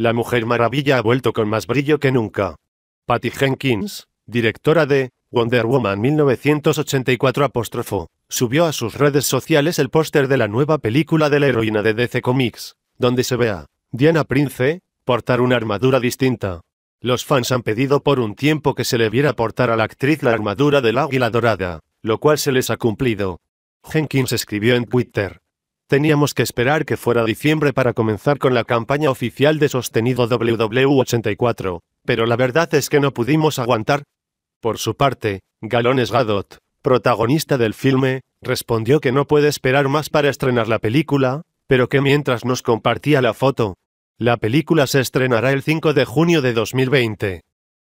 La Mujer Maravilla ha vuelto con más brillo que nunca. Patty Jenkins, directora de Wonder Woman 1984 subió a sus redes sociales el póster de la nueva película de la heroína de DC Comics, donde se ve a Diana Prince portar una armadura distinta. Los fans han pedido por un tiempo que se le viera portar a la actriz la armadura del águila dorada, lo cual se les ha cumplido. Jenkins escribió en Twitter, Teníamos que esperar que fuera diciembre para comenzar con la campaña oficial de sostenido WW84, pero la verdad es que no pudimos aguantar. Por su parte, Galones Gadot, protagonista del filme, respondió que no puede esperar más para estrenar la película, pero que mientras nos compartía la foto, la película se estrenará el 5 de junio de 2020.